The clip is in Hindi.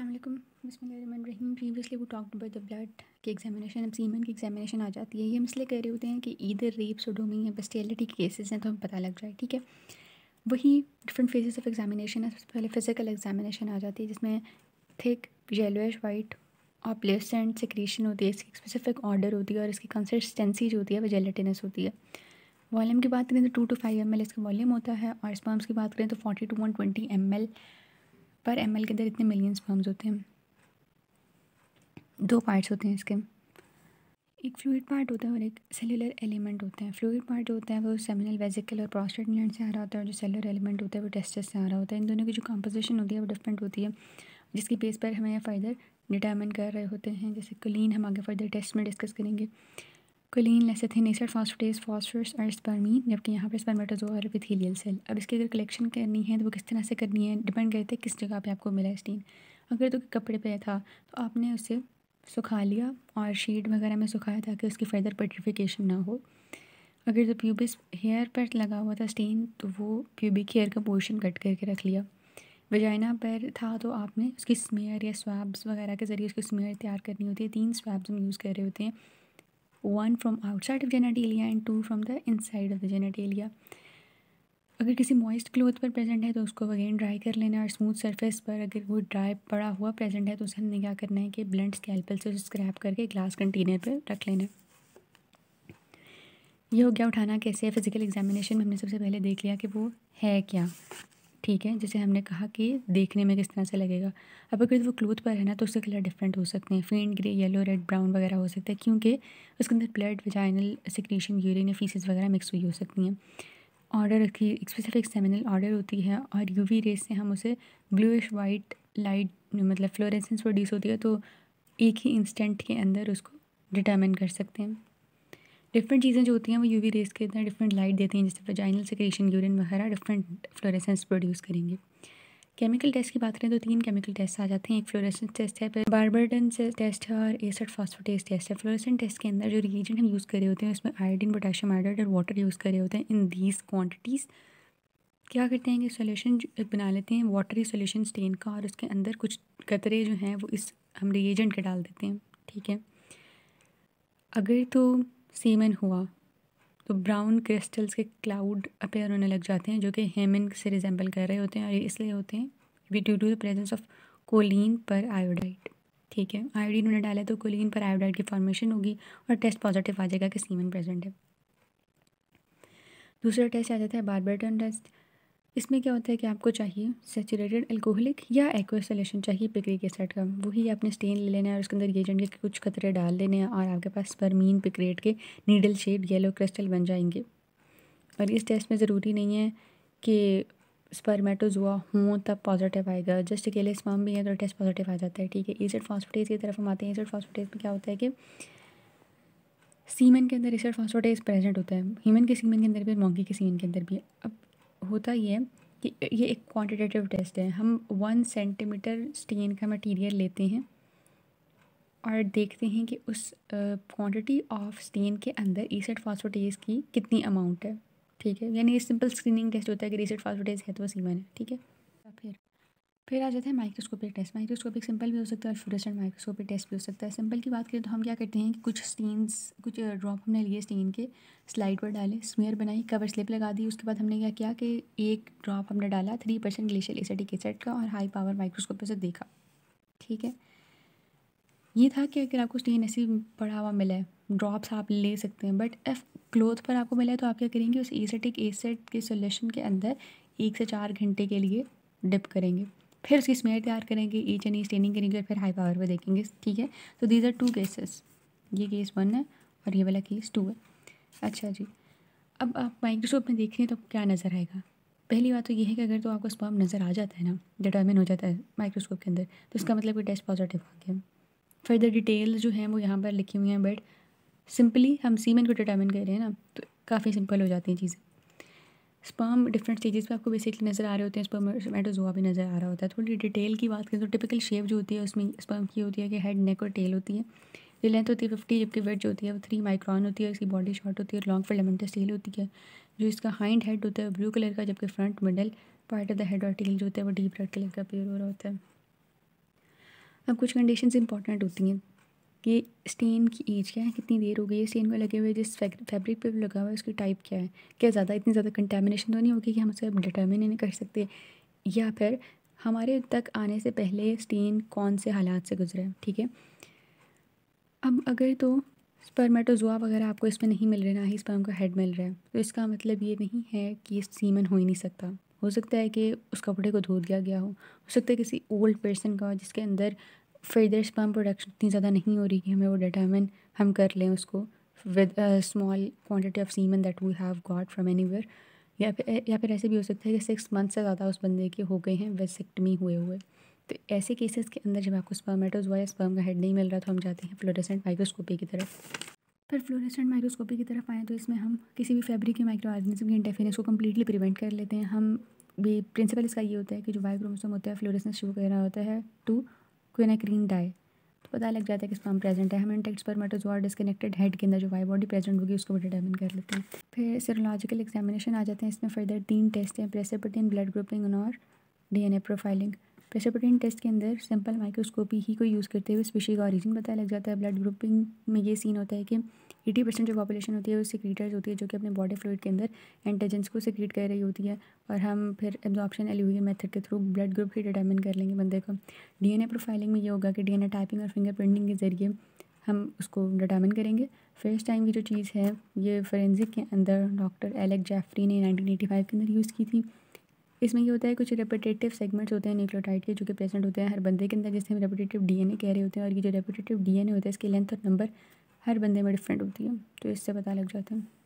अल्लाम बसमीम previously we talked by the blood की एग्जामिनेशन अब सीमन की एग्जामिनेशन आ जाती है ये हम इसलिए कह रहे होते हैं कि ईदर रेप सोडोमी या पेस्टेलिटी के केसेस हैं तो हमें पता लग जाए ठीक है वही डिफरेंट फेजेस ऑफ एग्जामिनेशन है सबसे पहले फिजिकल एग्जामिनेशन आ जाती है जिसमें थिक येलोश वाइट और प्लेसेंट सिक्रीशन होती है इसकी स्पेसिफिक ऑर्डर होती है और इसकी कंसिस्टेंसी जो होती है वो जेलेटिनस होती है वॉल्यूम की बात करें तो two to five M L इसका वॉल्यूम होता है और स्पर्म्स की बात करें तो forty to one twenty M L पर एम के अंदर इतने मिलियंस फॉर्म्स होते हैं दो पार्ट्स होते हैं इसके एक फ्लूड पार्ट होता है और एक सेलुलर एलिमेंट होता है फ्लूड पार्ट जो होता है वो सेमिनल वेजिकल और प्रोस्टेट ग्लैंड से आ रहा होता है और जो सेलुलर एलिमेंट होता है वो टेस्टस से आ रहा होता है इन दोनों की जो कंपोजिशन होती है वो डिफरेंट होती है जिसकी बेस पर हमें फर्दर डिटर्मिन कर रहे होते हैं जैसे क्लीन हम आगे फर्दर टेस्ट में डिस्कस करेंगे क्लिन लेसेथिनेसड फॉस्फेटेस फॉस्फोरस और स्पर्मीन जबकि यहाँ पर स्पर्मेटोजोआ और एपिथेलियल सेल अब इसकी अगर कलेक्शन करनी है तो वो किस तरह से करनी है डिपेंड करते हैं किस जगह पे आपको मिला स्टीन अगर तो कपड़े पे था तो आपने उसे सुखा लिया और शीट वगैरह में सुखाया ताकि उसकी फर्दर पेट्रीफिकेशन ना हो अगर जो प्यूबिस हेयर पर लगा हुआ था स्टीन तो वो प्यूबिक हेयर का पोर्शन कट करके रख लिया वजाइना पर था तो आपने उसकी स्मेयर या स्वैब्स वगैरह के ज़रिए उसकी स्मेयर तैयार करनी होती है तीन स्वैब्स हम यूज़ कर रहे होते हैं one from outside of genitalia and two from the inside of the genitalia अगर किसी मॉइस्ट क्लोथ पर प्रेजेंट है तो उसको अगेन ड्राई कर लेना है और स्मूथ सरफेस पर अगर वो ड्राई पड़ा हुआ प्रेजेंट है तो उसे हमने क्या करना है कि ब्लेंड स्कैल्पल से उसे स्क्रैप करके ग्लास कंटेनर पर रख लेना है ये हो गया उठाना कैसे है फिज़िकल एग्जामिनेशन में हमने सबसे पहले देख लिया कि वो है क्या ठीक है जैसे हमने कहा कि देखने में किस तरह से लगेगा अब अगर वो क्लोथ पर है ना तो उसके कलर डिफरेंट हो सकते हैं फेंट ग्रे येलो रेड ब्राउन वगैरह हो सकता है क्योंकि उसके अंदर blood vaginal secretion urine faeces वगैरह मिक्स हुई हो सकती हैं ऑर्डर की एक स्पेसिफिक सेमिनल ऑर्डर होती है और यूवी रेस से हम उसे ब्लूश वाइट लाइट मतलब फ्लोरेसेंस प्रोड्यूस होती है तो एक ही इंस्टेंट के अंदर उसको डिटर्मिन कर सकते हैं डिफरेंट चीज़ें जो होती हैं वो यू वी रेस के अंदर डिफरेंट लाइट देती हैं जैसे वजाइनल सेक्रेशन यूरिन वगैरह डिफरेंट फ्लोरेसेंस प्रोड्यूस करेंगे केमिकल टेस्ट की बात करें तो तीन केमिकल टेस्ट आ जाते हैं एक फ्लोरेसेंस टेस्ट है से टेस्ट है और एसड फास्फोटेस टेस्ट है फ्लोरेसेंस टेस्ट के अंदर जो रिएजेंट हम यूज़ कर रहे होते हैं उसमें आयोडीन पोटेशियम आयोडाइड और वाटर यूज़ कर रहे होते हैं इन दीज क्वांटिटीज़ क्या करते हैं कि सोल्यूशन बना लेते हैं वाटरी सोल्यूशन स्टेन का और उसके अंदर कुछ कतरे जो हैं वो इस हम रिएजेंट के डाल देते हैं ठीक है अगर तो सीमन हुआ तो ब्राउन क्रिस्टल्स के क्लाउड अपेयर होने लग जाते हैं जो कि हेमिन से रिजेंबल कर रहे होते हैं और ये इसलिए होते हैं due to the presence of choline periodide ठीक है आयोडीन उन्हें डाला तो कोलिन पर आयोडाइड की फॉर्मेशन होगी और टेस्ट पॉजिटिव आ जाएगा कि सीमन प्रेजेंट है दूसरा टेस्ट आ जाता है बारबेटन टेस्ट इसमें क्या होता है कि आपको चाहिए सेचुरेटेड एल्कोहलिक या एक्वा सोल्यूशन चाहिए पिकरी के सेट का वही आपने स्टेन ले लेना है और उसके अंदर रिएजेंट के कुछ कतरे डाल देने हैं और आपके पास परमीन पिकरेट के नीडल शेप येलो क्रिस्टल बन जाएंगे और इस टेस्ट में ज़रूरी नहीं है कि स्पर्मेटोजुआ हों तब पॉजिटिव आएगा जस्ट अकेले स्पर्म भी है तो टेस्ट पॉजिटिव आ जाता है ठीक है एसिड फॉस्फोटेज की तरफ हम आते हैं एसिड फॉस्फोटेज में क्या होता है कि सीमेंट के अंदर एसिड फॉस्फोटेज प्रेजेंट होता है ह्यूमन के सीमेंट के अंदर भी और मोंकी के सीमेंट के अंदर भी अब होता ये है कि ये एक क्वांटिटेटिव टेस्ट है हम वन सेंटीमीटर स्टेन का मटेरियल लेते हैं और देखते हैं कि उस क्वांटिटी ऑफ स्टेन के अंदर ईसेट फॉस्फोटेज की कितनी अमाउंट है ठीक है यानी सिंपल स्क्रीनिंग टेस्ट होता है कि रीसेट फॉस्फोटेज है तो वो सीमन है ठीक है फिर आ जाते हैं माइक्रोस्कोपिक टेस्ट माइक्रोस्कोपिक सिंपल भी हो सकता है और फ्लोरेसेंट माइक्रोस्कोपिक टेस्ट भी हो सकता है सिंपल की बात करें तो हम क्या करते हैं कि कुछ स्टीन्स कुछ ड्रॉप हमने लिए स्टीन के स्लाइड पर डाले स्मेयर बनाई कवर स्लिप लगा दी उसके बाद हमने क्या किया कि एक ड्रॉप हमने डाला three percent glacial acetic acid का और हाई पावर माइक्रोस्कोप से देखा ठीक है ये था कि अगर आपको स्टेन ऐसी पड़ा हुआ मिला है ड्रॉप्स आप ले सकते हैं बट एफ क्लोथ पर आपको मिला है तो आप क्या करेंगे उस एसेटिक एसिड के सोल्यूशन के अंदर एक से चार घंटे के लिए डिप करेंगे फिर उसकी स्मेयर तैयार करेंगे ईच एंड ई स्टेनिंग करेंगे और फिर हाई पावर पर देखेंगे ठीक है तो दीज आर टू केसेस ये केस वन है और ये वाला केस टू है अच्छा जी अब आप माइक्रोस्कोप में देखें तो क्या नज़र आएगा पहली बात तो ये है कि अगर तो आपको स्पर्म नज़र आ जाता है ना डिटर्मिन हो जाता है माइक्रोस्कोप के अंदर तो इसका मतलब कि टेस्ट पॉजिटिव आ गया फर्दर डिटेल जो हैं वो यहाँ पर लिखी हुई हैं बट सिंपली हम सीमेंट को डिटर्मिन कर रहे हैं ना तो काफ़ी सिंपल हो जाती हैं चीज़ें स्पर्म डिफरेंट स्टेजेस पे आपको बेसिकली नज़र आ रहे होते हैं स्पर्म स्पर्मेटोजोआ भी नज़र आ रहा होता है थोड़ी डिटेल की बात करें तो टिपिकल शेप जो होती है उसमें स्पर्म की होती है कि हेड नेक और टेल होती है जो लेंथ होती है फिफ्टी जबकि वेट जो होती है वो थ्री माइक्रॉन होती है इसकी बॉडी शॉर्ट होती है और लॉन्ग फिलामेंटस टेल होती है जो इसका हाइंड हेड होता है ब्लू कलर का जबकि front middle part of the head और टेल जो होता है वो डीप रेड कलर का प्योर हो रहा होता है अब कुछ कंडीशंस इंपॉर्टेंट होती हैं कि स्टेन की एज क्या है कितनी देर हो गई है स्टेन को लगे हुए जिस फैब्रिक पे लगा हुआ है उसकी टाइप क्या है क्या ज़्यादा इतनी ज़्यादा कंटेमिनेशन तो नहीं होगी कि हम उसे डिटर्मिन नहीं कर सकते या फिर हमारे तक आने से पहले स्टेन कौन से हालात से गुजरे ठीक है अब अगर तो स्पर्मेटोजुआ वगैरह आपको इसमें नहीं मिल रहे ना ही स्पर्म का हेड मिल रहा है तो इसका मतलब ये नहीं है कि सीमन हो ही नहीं सकता हो सकता है कि उस कपड़े को धो दिया गया हो हो सकता है किसी ओल्ड पर्सन का जिसके अंदर फर्दर स्पर्म प्रोडक्शन इतनी ज़्यादा नहीं हो रही कि हमें वो डिटर्मिन हम कर लें उसको with small quantity of semen that we have got from anywhere या फिर या फिर ऐसे भी हो सकता है कि सिक्स मंथ से ज़्यादा उस बंदे के हो गए हैं वेसेक्टमी हुए हुए तो ऐसे केसेस के अंदर जब आपको स्पर्मेटोज या स्पर्म का हेड नहीं मिल रहा तो हम जाते हैं फ्लोरेसेंट माइक्रोस्कोपी की तरफ पर फ्लोरेसेंट माइक्रोस्कोपी की तरफ आएँ तो इसमें हम किसी भी फैब्रिक के माइक्रो ऑर्गेनिज्म के इंटरफेरेंस को कम्प्लीटली प्रिवेंट कर लेते हैं हम भी प्रिंसिपल इसका ये होता है कि जो वाई क्रोमोसोम होता है फ्लोरेसेंस शुरू करना होता है टू क्विन डाई तो पता लग जाता है किस फॉर्म प्रेजेंट है हम इंटेक्ट स्पर्मेटोजोआ डिस्कनेक्टेड हेड के अंदर जो वाई बॉडी प्रेजेंट होगी उसको भी डिटर्मिन कर लेते हैं फिर सिरोलॉजिकल एग्जामिनेशन आ जाते हैं इसमें फर्दर तीन टेस्ट हैं प्रेसिपिटिन ब्लड ग्रुपिंग और D profiling pressure protein test के अंदर सिंपल माइक्रोस्कोपी ही को यूज़ करते हुए स्पेशी का ऑरिजिन पता लग जाता है ब्लड ग्रुपिंग में ये सीन होता है कि एटी परसेंट जो पॉपुलेशन होती है वो सिक्रीटर्स होती है जो कि अपने बॉडी फ्लूड के अंदर एंटीजेंस को सिक्रीट कर रही होती है और हम फिर एब्जॉर्प्शन एलिवियर मेथड के थ्रू ब्लड ग्रुप ही डिटर्मिन कर लेंगे बंदे को डी प्रोफाइलिंग में ये होगा कि डी टाइपिंग और फिंगर प्रिंटिंग के ज़रिए हम उसको डिटर्मिन करेंगे फर्स्ट टाइम की जो चीज़ है ये फोरेंसिक के अंदर डॉक्टर एलेक्स जैफरी ने नाइनटीन एटी फाइव के अंदर यूज़ की थी इसमें ये होता है कुछ रेपिटेटिव सेगमेंट्स होते हैं न्यूक्लियोटाइड के जो कि प्रेजेंट होते हैं हर बंदे के अंदर जिससे हम रेपिटेटिव डीएनए कह रहे होते हैं और ये जो रेपिटेटिव डीएनए होता है इसकी लेंथ और नंबर हर बंदे में डिफरेंट होती है तो इससे पता लग जाता है